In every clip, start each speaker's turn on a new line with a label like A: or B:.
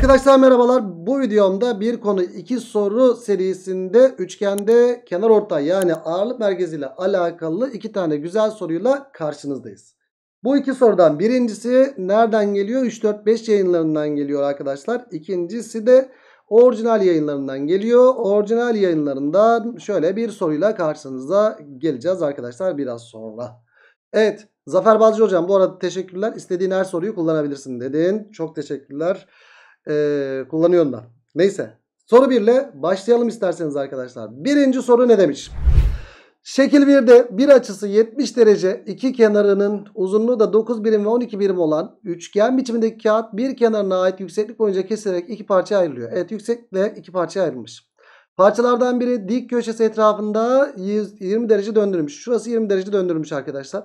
A: Arkadaşlar merhabalar. Bu videomda bir konu iki soru serisinde üçgende kenar orta yani ağırlık merkeziyle alakalı iki tane güzel soruyla karşınızdayız. Bu iki sorudan birincisi nereden geliyor? 3 4 5 yayınlarından geliyor arkadaşlar. İkincisi de orijinal yayınlarından geliyor. Orijinal yayınlarından şöyle bir soruyla karşınıza geleceğiz arkadaşlar biraz sonra. Evet Zafer Balcı hocam bu arada teşekkürler. İstediğin her soruyu kullanabilirsin dedin. Çok teşekkürler e, kullanıyorlar. Neyse soru 1 başlayalım isterseniz arkadaşlar. Birinci soru ne demiş? Şekil 1'de bir açısı 70 derece iki kenarının uzunluğu da 9 birim ve 12 birim olan üçgen biçimindeki kağıt bir kenarına ait yükseklik boyunca kesilerek iki parçaya ayrılıyor. Evet yükseklikle iki parçaya ayrılmış. Parçalardan biri dik köşesi etrafında 20 derece döndürmüş. Şurası 20 derece döndürmüş arkadaşlar.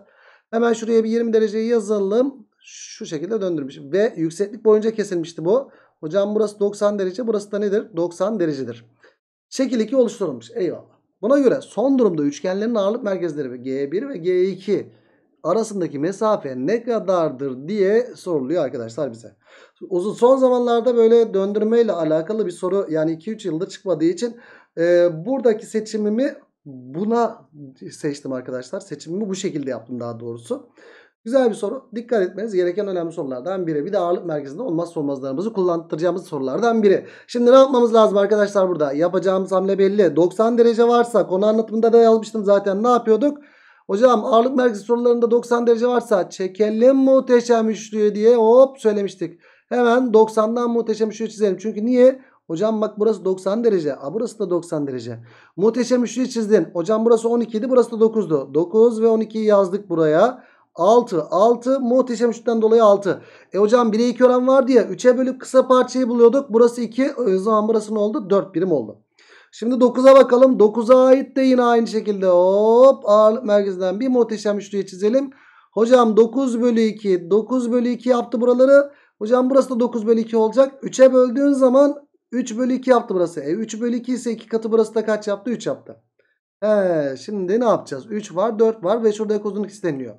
A: Hemen şuraya bir 20 dereceyi yazalım. Şu şekilde döndürmüş. Ve yükseklik boyunca kesilmişti bu. Hocam burası 90 derece burası da nedir? 90 derecedir. Şekil 2 oluşturulmuş. Eyvallah. Buna göre son durumda üçgenlerin ağırlık merkezleri G1 ve G2 arasındaki mesafe ne kadardır diye soruluyor arkadaşlar bize. Uzun son zamanlarda böyle döndürmeyle alakalı bir soru yani 2-3 yılda çıkmadığı için e, buradaki seçimimi buna seçtim arkadaşlar. Seçimimi bu şekilde yaptım daha doğrusu. Güzel bir soru. Dikkat etmeniz gereken önemli sorulardan biri. Bir de ağırlık merkezinde olmazsa olmazlarımızı kullandıracağımız sorulardan biri. Şimdi ne yapmamız lazım arkadaşlar burada? Yapacağımız hamle belli. 90 derece varsa konu anlatımında da yazmıştım zaten. Ne yapıyorduk? Hocam ağırlık merkezi sorularında 90 derece varsa çekelim muhteşem üçlüyü diye hop söylemiştik. Hemen 90'dan muhteşem üçlüyü çizelim. Çünkü niye? Hocam bak burası 90 derece. A burası da 90 derece. Muhteşem üçlüyü çizdin. Hocam burası 12 idi burası da 9'du. 9 ve 12'yi yazdık buraya. 6. 6 muhteşem üçlükten dolayı 6. E hocam 1'e 2 oran vardı ya. 3'e bölüp kısa parçayı buluyorduk. Burası 2. O zaman burası ne oldu? 4 birim oldu. Şimdi 9'a bakalım. 9'a ait de yine aynı şekilde hop ağırlık merkezinden bir muhteşem üçlüye çizelim. Hocam 9 bölü 2. 9 bölü 2 yaptı buraları. Hocam burası da 9 bölü 2 olacak. 3'e böldüğün zaman 3 bölü 2 yaptı burası. E 3 bölü 2 ise 2 katı burası da kaç yaptı? 3 yaptı. He, şimdi ne yapacağız? 3 var 4 var ve şurada ekozunluk isteniyor.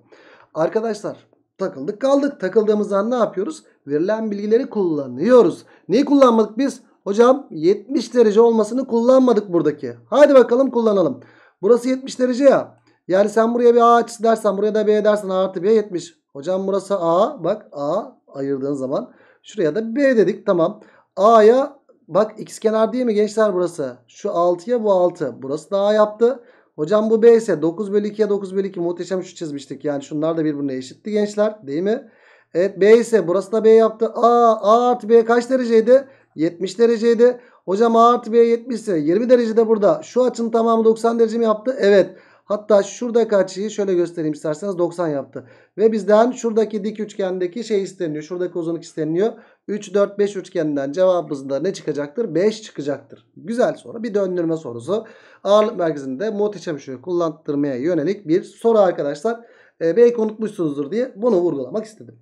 A: Arkadaşlar takıldık kaldık. Takıldığımız an ne yapıyoruz? Verilen bilgileri kullanıyoruz. Neyi kullanmadık biz? Hocam 70 derece olmasını kullanmadık buradaki. Hadi bakalım kullanalım. Burası 70 derece ya. Yani sen buraya bir A açısı dersen buraya da B dersen A artı B 70. Hocam burası A. Bak A ayırdığın zaman. Şuraya da B dedik tamam. A'ya bak x kenar değil mi gençler burası? Şu 6'ya bu 6. Burası da A yaptı. Hocam bu B ise 9 bölü 2'ye 9 bölü 2 muhteşem şu çizmiştik. Yani şunlar da birbirine eşitti gençler değil mi? Evet B ise burası da B yaptı. A, A artı B kaç dereceydi? 70 dereceydi. Hocam A artı B 70 ise 20 derecede burada. Şu açın tamamı 90 derece mi yaptı? Evet. Hatta şuradaki açıyı şöyle göstereyim isterseniz 90 yaptı. Ve bizden şuradaki dik üçgendeki şey isteniyor. Şuradaki uzunluk isteniyor. 3, 4, 5 üçgeninden cevabımızda ne çıkacaktır? 5 çıkacaktır. Güzel soru. Bir döndürme sorusu. Ağırlık merkezinde muhteşem şuyu kullandırmaya yönelik bir soru arkadaşlar. E, belki unutmuşsunuzdur diye bunu vurgulamak istedim.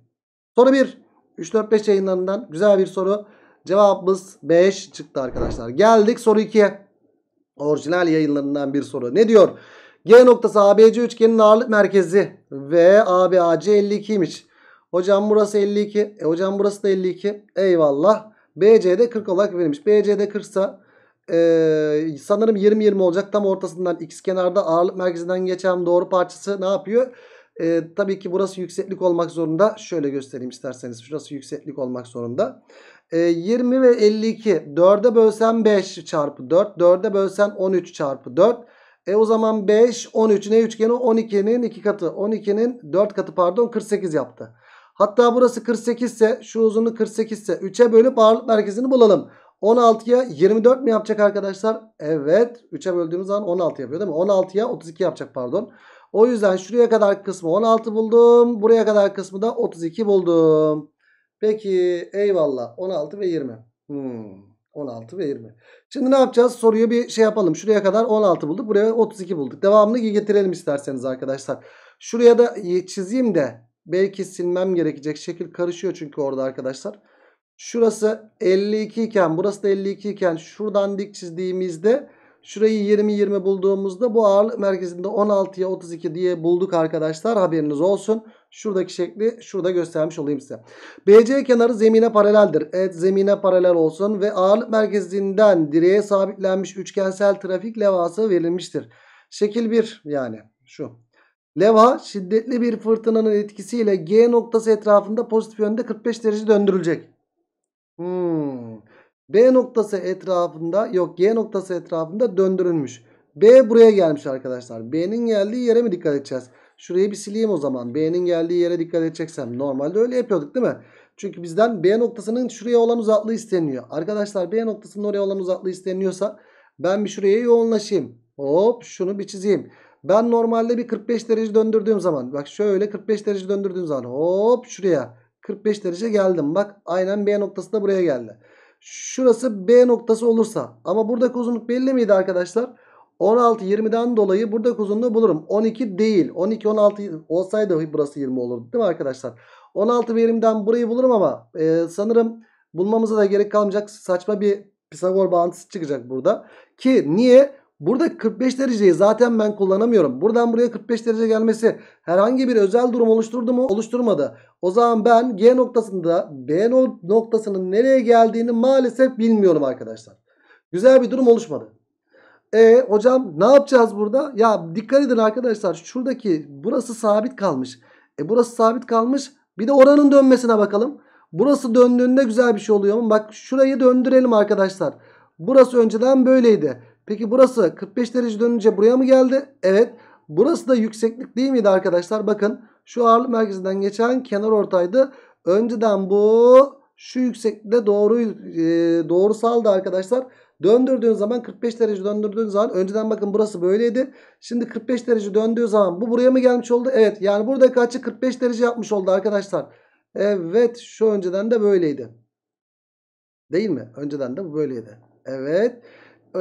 A: Soru 1. 3, 4, 5 yayınlarından güzel bir soru. Cevabımız 5 çıktı arkadaşlar. Geldik soru 2'ye. Orijinal yayınlarından bir soru. Ne diyor? G noktası ABC üçgenin ağırlık merkezi ve ABAC AC 52'ymiş. Hocam burası 52. E hocam burası da 52. Eyvallah. BC'de 40 olarak verilmiş. BC'de 40 ise sanırım 20-20 olacak. Tam ortasından x kenarda ağırlık merkezinden geçen doğru parçası ne yapıyor? E, tabii ki burası yükseklik olmak zorunda. Şöyle göstereyim isterseniz. Şurası yükseklik olmak zorunda. E, 20 ve 52. 4'e bölsen 5 çarpı 4. 4'e bölsen 13 çarpı 4. E o zaman 5, 13 ne üçgeni? 12'nin 2 katı. 12'nin 4 katı pardon 48 yaptı. Hatta burası 48 ise şu uzunluğu 48 ise 3'e bölüp ağırlık merkezini bulalım. 16'ya 24 mi yapacak arkadaşlar? Evet. 3'e böldüğümüz zaman 16 yapıyor değil mi? 16'ya 32 yapacak pardon. O yüzden şuraya kadar kısmı 16 buldum. Buraya kadar kısmı da 32 buldum. Peki eyvallah. 16 ve 20. Hmm. 16 ve 20. Şimdi ne yapacağız? Soruyu bir şey yapalım. Şuraya kadar 16 bulduk. Buraya 32 bulduk. Devamını getirelim isterseniz arkadaşlar. Şuraya da çizeyim de belki silmem gerekecek. Şekil karışıyor çünkü orada arkadaşlar. Şurası 52 iken burası da 52 iken şuradan dik çizdiğimizde Şurayı 20-20 bulduğumuzda bu ağırlık merkezinde 16'ya 32 diye bulduk arkadaşlar. Haberiniz olsun. Şuradaki şekli şurada göstermiş olayım size. BC kenarı zemine paraleldir. Evet zemine paralel olsun ve ağırlık merkezinden direğe sabitlenmiş üçgensel trafik levhası verilmiştir. Şekil 1 yani şu. Leva şiddetli bir fırtınanın etkisiyle G noktası etrafında pozitif yönde 45 derece döndürülecek. Hmm. B noktası etrafında yok G noktası etrafında döndürülmüş. B buraya gelmiş arkadaşlar. B'nin geldiği yere mi dikkat edeceğiz? Şurayı bir sileyim o zaman. B'nin geldiği yere dikkat edeceksem. Normalde öyle yapıyorduk değil mi? Çünkü bizden B noktasının şuraya olan uzaklığı isteniyor. Arkadaşlar B noktasının oraya olan uzaklığı isteniyorsa ben bir şuraya yoğunlaşayım. Hop şunu bir çizeyim. Ben normalde bir 45 derece döndürdüğüm zaman bak şöyle 45 derece döndürdüğüm zaman hop şuraya 45 derece geldim. Bak aynen B noktası da buraya geldi. Şurası B noktası olursa ama buradaki uzunluk belli miydi arkadaşlar? 16 20'den dolayı buradaki uzunluğu bulurum. 12 değil. 12 16 olsaydı burası 20 olurdu değil mi arkadaşlar? 16 ve 20'den burayı bulurum ama e, sanırım bulmamıza da gerek kalmayacak. Saçma bir Pisagor bağıntısı çıkacak burada. Ki niye? Burada 45 dereceyi zaten ben kullanamıyorum. Buradan buraya 45 derece gelmesi herhangi bir özel durum oluşturdu mu? Oluşturmadı. O zaman ben G noktasında B noktasının nereye geldiğini maalesef bilmiyorum arkadaşlar. Güzel bir durum oluşmadı. E hocam ne yapacağız burada? Ya dikkat edin arkadaşlar. Şuradaki burası sabit kalmış. E burası sabit kalmış. Bir de oranın dönmesine bakalım. Burası döndüğünde güzel bir şey oluyor mu? Bak şurayı döndürelim arkadaşlar. Burası önceden böyleydi. Peki burası 45 derece dönünce buraya mı geldi? Evet. Burası da yükseklik değil miydi arkadaşlar? Bakın şu ağırlık merkezinden geçen kenar ortaydı. Önceden bu şu yükseklikte doğru, e, doğrusaldı arkadaşlar. Döndürdüğün zaman 45 derece döndürdüğün zaman önceden bakın burası böyleydi. Şimdi 45 derece döndüğü zaman bu buraya mı gelmiş oldu? Evet yani buradaki açı 45 derece yapmış oldu arkadaşlar. Evet şu önceden de böyleydi. Değil mi? Önceden de bu böyleydi. Evet.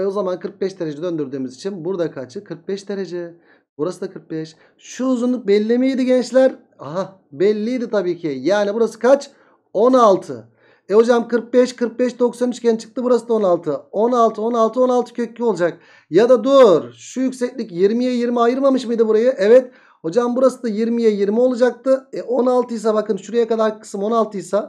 A: E, o zaman 45 derece döndürdüğümüz için burada kaçı? 45 derece. Burası da 45. Şu uzunluk belli miydi gençler? Aha belliydi tabii ki. Yani burası kaç? 16. E hocam 45 45 90 üçgen çıktı burası da 16. 16 16 16 kökü olacak. Ya da dur şu yükseklik 20'ye 20 ayırmamış mıydı burayı? Evet. Hocam burası da 20'ye 20 olacaktı. E 16 ise bakın şuraya kadar kısım 16 ise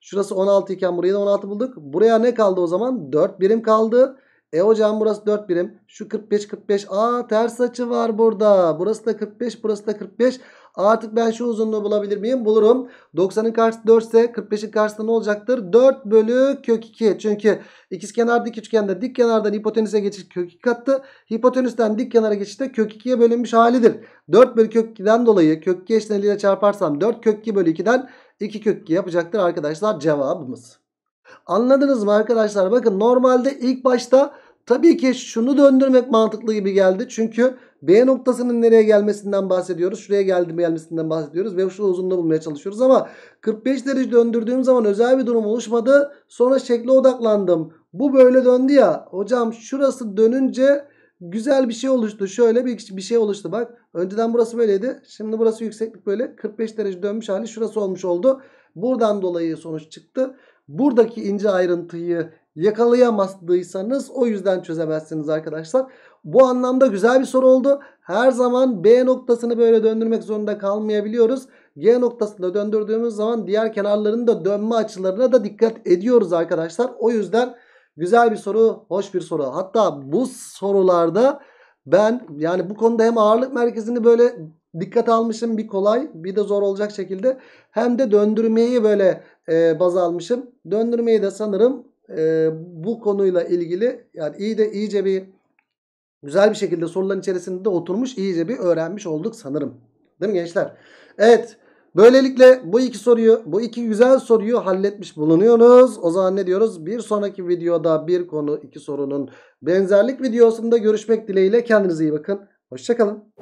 A: şurası 16 iken buraya da 16 bulduk. Buraya ne kaldı o zaman? 4 birim kaldı. E hocam burası 4 birim. Şu 45 45. Aa ters açı var burada. Burası da 45 burası da 45. Artık ben şu uzunluğu bulabilir miyim? Bulurum. 90'ın karşısı 4 ise 45'in karşısı ne olacaktır? 4 bölü kök 2. Çünkü ikizkenar dik üçgende dik kenardan hipotenüse geçiş kök 2 kattı. Hipotenüsten dik kenara geçişte kök 2'ye bölünmüş halidir. 4 bölü kök 2'den dolayı kök 2 eşitliğiyle çarparsam 4 kök 2 bölü 2'den 2 kök 2 yapacaktır arkadaşlar cevabımız. Anladınız mı arkadaşlar? Bakın normalde ilk başta tabii ki şunu döndürmek mantıklı gibi geldi. Çünkü B noktasının nereye gelmesinden bahsediyoruz. Şuraya geldi gelmesinden bahsediyoruz. Ve şu uzunluğu bulmaya çalışıyoruz ama 45 derece döndürdüğüm zaman özel bir durum oluşmadı. Sonra şekle odaklandım. Bu böyle döndü ya. Hocam şurası dönünce güzel bir şey oluştu. Şöyle bir, bir şey oluştu bak. Önceden burası böyleydi. Şimdi burası yükseklik böyle. 45 derece dönmüş hali şurası olmuş oldu. Buradan dolayı sonuç çıktı. Buradaki ince ayrıntıyı yakalayamadıysanız o yüzden çözemezsiniz arkadaşlar. Bu anlamda güzel bir soru oldu. Her zaman B noktasını böyle döndürmek zorunda kalmayabiliyoruz. G noktasında döndürdüğümüz zaman diğer kenarların da dönme açılarına da dikkat ediyoruz arkadaşlar. O yüzden güzel bir soru, hoş bir soru. Hatta bu sorularda ben yani bu konuda hem ağırlık merkezini böyle Dikkat almışım bir kolay bir de zor olacak şekilde. Hem de döndürmeyi böyle e, baz almışım. Döndürmeyi de sanırım e, bu konuyla ilgili yani iyi de iyice bir güzel bir şekilde soruların içerisinde oturmuş iyice bir öğrenmiş olduk sanırım. Değil mi gençler? Evet. Böylelikle bu iki soruyu, bu iki güzel soruyu halletmiş bulunuyoruz. O zaman ne diyoruz? Bir sonraki videoda bir konu iki sorunun benzerlik videosunda görüşmek dileğiyle. Kendinize iyi bakın. Hoşçakalın.